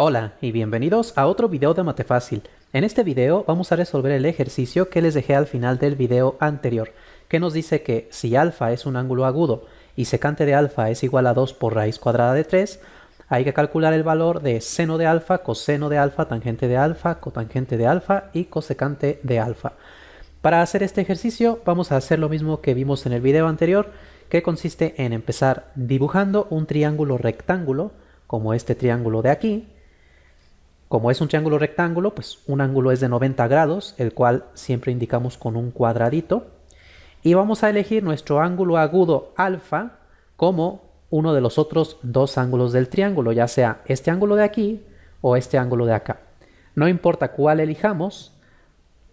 Hola y bienvenidos a otro video de Mate Fácil. En este video vamos a resolver el ejercicio que les dejé al final del video anterior, que nos dice que si alfa es un ángulo agudo y secante de alfa es igual a 2 por raíz cuadrada de 3, hay que calcular el valor de seno de alfa, coseno de alfa, tangente de alfa, cotangente de alfa y cosecante de alfa. Para hacer este ejercicio vamos a hacer lo mismo que vimos en el video anterior, que consiste en empezar dibujando un triángulo rectángulo, como este triángulo de aquí, como es un triángulo rectángulo, pues un ángulo es de 90 grados, el cual siempre indicamos con un cuadradito. Y vamos a elegir nuestro ángulo agudo alfa como uno de los otros dos ángulos del triángulo, ya sea este ángulo de aquí o este ángulo de acá. No importa cuál elijamos,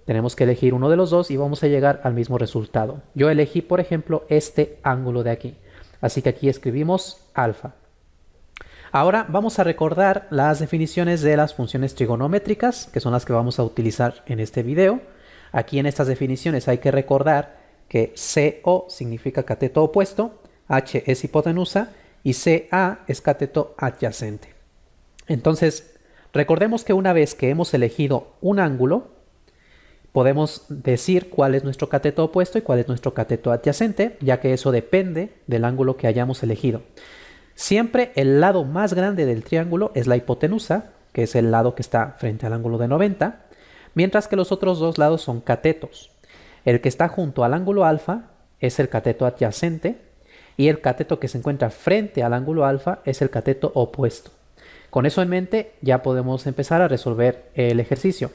tenemos que elegir uno de los dos y vamos a llegar al mismo resultado. Yo elegí, por ejemplo, este ángulo de aquí. Así que aquí escribimos alfa. Ahora vamos a recordar las definiciones de las funciones trigonométricas, que son las que vamos a utilizar en este video. Aquí en estas definiciones hay que recordar que CO significa cateto opuesto, H es hipotenusa y CA es cateto adyacente. Entonces, recordemos que una vez que hemos elegido un ángulo, podemos decir cuál es nuestro cateto opuesto y cuál es nuestro cateto adyacente, ya que eso depende del ángulo que hayamos elegido. Siempre el lado más grande del triángulo es la hipotenusa, que es el lado que está frente al ángulo de 90, mientras que los otros dos lados son catetos. El que está junto al ángulo alfa es el cateto adyacente y el cateto que se encuentra frente al ángulo alfa es el cateto opuesto. Con eso en mente ya podemos empezar a resolver el ejercicio.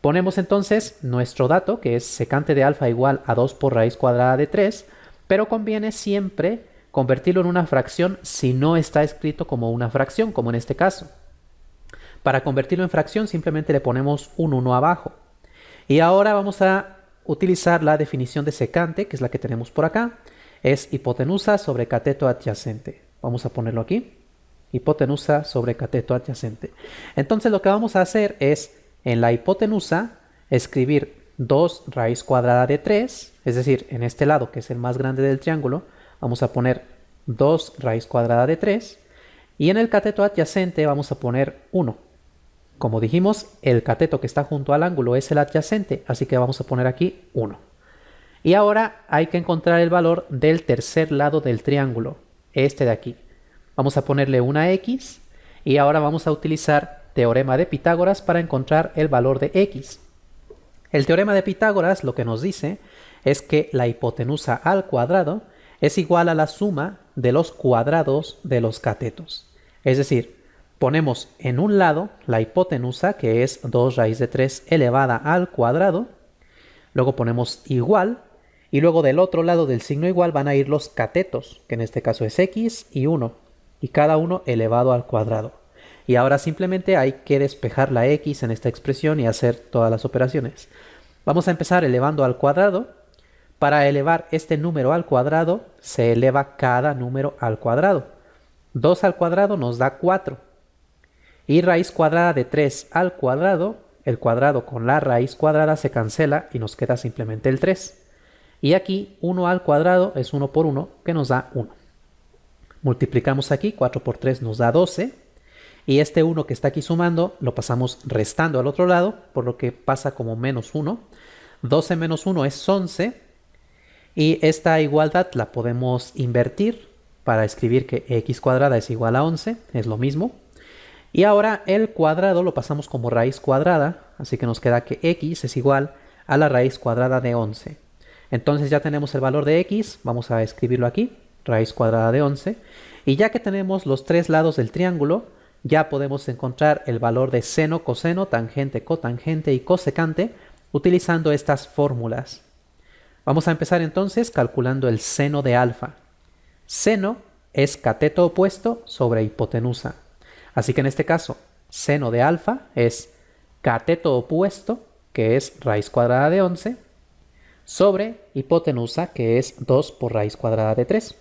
Ponemos entonces nuestro dato que es secante de alfa igual a 2 por raíz cuadrada de 3, pero conviene siempre convertirlo en una fracción si no está escrito como una fracción, como en este caso. Para convertirlo en fracción simplemente le ponemos un 1 abajo. Y ahora vamos a utilizar la definición de secante, que es la que tenemos por acá. Es hipotenusa sobre cateto adyacente. Vamos a ponerlo aquí. Hipotenusa sobre cateto adyacente. Entonces lo que vamos a hacer es, en la hipotenusa, escribir 2 raíz cuadrada de 3, es decir, en este lado, que es el más grande del triángulo, vamos a poner 2 raíz cuadrada de 3 y en el cateto adyacente vamos a poner 1. Como dijimos, el cateto que está junto al ángulo es el adyacente, así que vamos a poner aquí 1. Y ahora hay que encontrar el valor del tercer lado del triángulo, este de aquí. Vamos a ponerle una x y ahora vamos a utilizar teorema de Pitágoras para encontrar el valor de x. El teorema de Pitágoras lo que nos dice es que la hipotenusa al cuadrado es igual a la suma de los cuadrados de los catetos. Es decir, ponemos en un lado la hipotenusa, que es 2 raíz de 3 elevada al cuadrado, luego ponemos igual, y luego del otro lado del signo igual van a ir los catetos, que en este caso es x y 1, y cada uno elevado al cuadrado. Y ahora simplemente hay que despejar la x en esta expresión y hacer todas las operaciones. Vamos a empezar elevando al cuadrado, para elevar este número al cuadrado, se eleva cada número al cuadrado. 2 al cuadrado nos da 4. Y raíz cuadrada de 3 al cuadrado, el cuadrado con la raíz cuadrada se cancela y nos queda simplemente el 3. Y aquí 1 al cuadrado es 1 por 1 que nos da 1. Multiplicamos aquí, 4 por 3 nos da 12. Y este 1 que está aquí sumando lo pasamos restando al otro lado, por lo que pasa como menos 1. 12 menos 1 es 11 y esta igualdad la podemos invertir para escribir que x cuadrada es igual a 11, es lo mismo. Y ahora el cuadrado lo pasamos como raíz cuadrada, así que nos queda que x es igual a la raíz cuadrada de 11. Entonces ya tenemos el valor de x, vamos a escribirlo aquí, raíz cuadrada de 11. Y ya que tenemos los tres lados del triángulo, ya podemos encontrar el valor de seno, coseno, tangente, cotangente y cosecante utilizando estas fórmulas. Vamos a empezar entonces calculando el seno de alfa. Seno es cateto opuesto sobre hipotenusa. Así que en este caso, seno de alfa es cateto opuesto, que es raíz cuadrada de 11, sobre hipotenusa, que es 2 por raíz cuadrada de 3.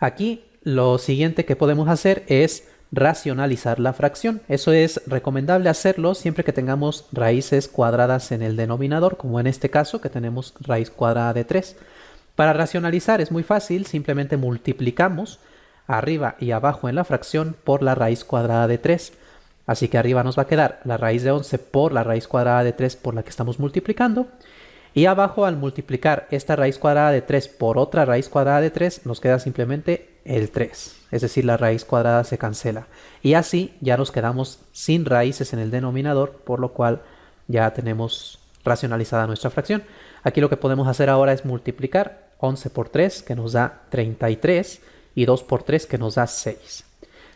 Aquí lo siguiente que podemos hacer es racionalizar la fracción. Eso es recomendable hacerlo siempre que tengamos raíces cuadradas en el denominador, como en este caso que tenemos raíz cuadrada de 3. Para racionalizar es muy fácil, simplemente multiplicamos arriba y abajo en la fracción por la raíz cuadrada de 3. Así que arriba nos va a quedar la raíz de 11 por la raíz cuadrada de 3 por la que estamos multiplicando. Y abajo al multiplicar esta raíz cuadrada de 3 por otra raíz cuadrada de 3 nos queda simplemente el 3, es decir, la raíz cuadrada se cancela. Y así ya nos quedamos sin raíces en el denominador, por lo cual ya tenemos racionalizada nuestra fracción. Aquí lo que podemos hacer ahora es multiplicar 11 por 3, que nos da 33, y 2 por 3, que nos da 6.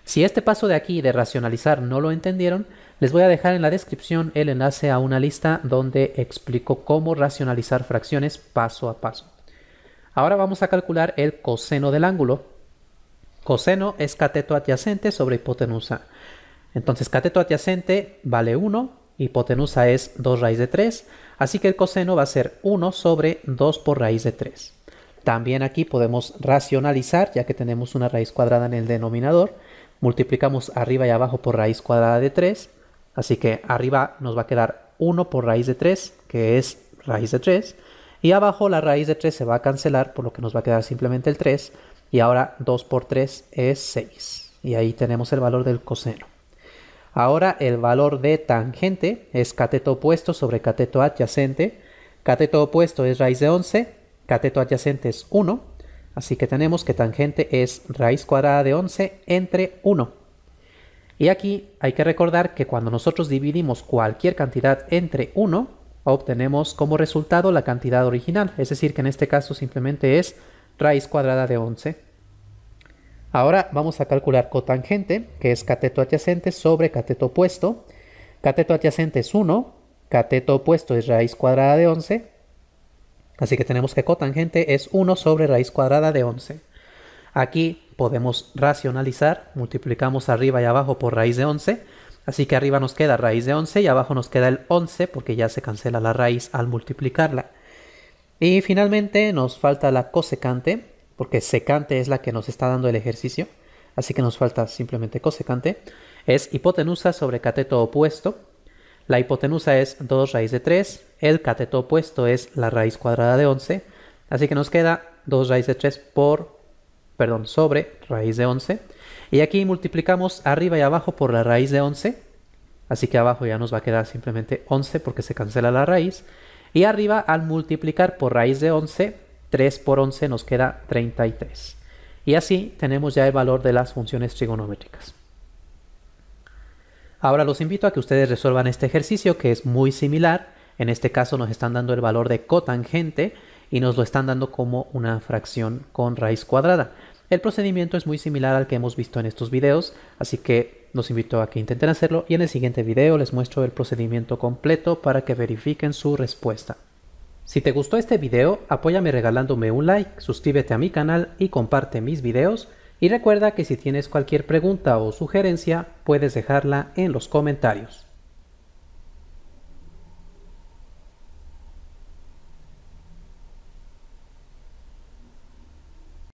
Si este paso de aquí de racionalizar no lo entendieron, les voy a dejar en la descripción el enlace a una lista donde explico cómo racionalizar fracciones paso a paso. Ahora vamos a calcular el coseno del ángulo, Coseno es cateto adyacente sobre hipotenusa. Entonces cateto adyacente vale 1, hipotenusa es 2 raíz de 3, así que el coseno va a ser 1 sobre 2 por raíz de 3. También aquí podemos racionalizar, ya que tenemos una raíz cuadrada en el denominador, multiplicamos arriba y abajo por raíz cuadrada de 3, así que arriba nos va a quedar 1 por raíz de 3, que es raíz de 3, y abajo la raíz de 3 se va a cancelar, por lo que nos va a quedar simplemente el 3, y ahora 2 por 3 es 6 y ahí tenemos el valor del coseno. Ahora el valor de tangente es cateto opuesto sobre cateto adyacente. Cateto opuesto es raíz de 11, cateto adyacente es 1, así que tenemos que tangente es raíz cuadrada de 11 entre 1. Y aquí hay que recordar que cuando nosotros dividimos cualquier cantidad entre 1, obtenemos como resultado la cantidad original, es decir, que en este caso simplemente es raíz cuadrada de 11. Ahora vamos a calcular cotangente, que es cateto adyacente sobre cateto opuesto. Cateto adyacente es 1, cateto opuesto es raíz cuadrada de 11. Así que tenemos que cotangente es 1 sobre raíz cuadrada de 11. Aquí podemos racionalizar, multiplicamos arriba y abajo por raíz de 11. Así que arriba nos queda raíz de 11 y abajo nos queda el 11 porque ya se cancela la raíz al multiplicarla. Y finalmente nos falta la cosecante, porque secante es la que nos está dando el ejercicio, así que nos falta simplemente cosecante. Es hipotenusa sobre cateto opuesto. La hipotenusa es 2 raíz de 3, el cateto opuesto es la raíz cuadrada de 11, así que nos queda 2 raíz de 3 por, perdón, sobre raíz de 11. Y aquí multiplicamos arriba y abajo por la raíz de 11, así que abajo ya nos va a quedar simplemente 11 porque se cancela la raíz. Y arriba al multiplicar por raíz de 11, 3 por 11 nos queda 33. Y así tenemos ya el valor de las funciones trigonométricas. Ahora los invito a que ustedes resuelvan este ejercicio que es muy similar. En este caso nos están dando el valor de cotangente y nos lo están dando como una fracción con raíz cuadrada. El procedimiento es muy similar al que hemos visto en estos videos, así que los invito a que intenten hacerlo y en el siguiente video les muestro el procedimiento completo para que verifiquen su respuesta. Si te gustó este video, apóyame regalándome un like, suscríbete a mi canal y comparte mis videos. Y recuerda que si tienes cualquier pregunta o sugerencia, puedes dejarla en los comentarios.